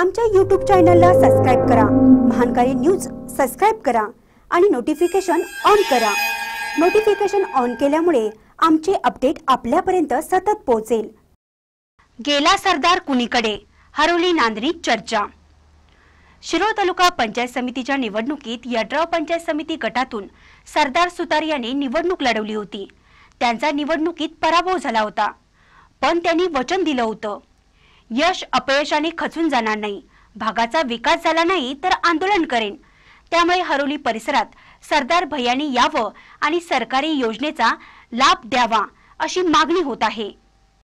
आमच्या यूट्यूब चॅनलला सबस्क्राईब करा महानकारी न्यूज सबस्क्राईब करा आणि नोटिफिकेशन ऑन करा नोटिफिकेशन ऑन केल्यामुळे आमचे अपडेट आपल्यापर्यंत सतत पोहोचेल गेला सरदार कुणीकडे हरोली नांदणी चर्चा शिरोळ तालुका पंचायत समितीच्या निवडणुकीत यड्राव पंचायत समिती गटातून सरदार सुतार यांनी निवडणूक लढवली होती त्यांचा निवडणुकीत पराभव झाला होता पण त्यांनी वचन दिलं होतं यश अपयशाने खचून जाणार नाही भागाचा विकास झाला नाही तर आंदोलन करेन त्यामुळे हरोली परिसरात सरदार भैयानी यावं आणि सरकारी योजनेचा लाभ द्यावा अशी मागणी होत आहे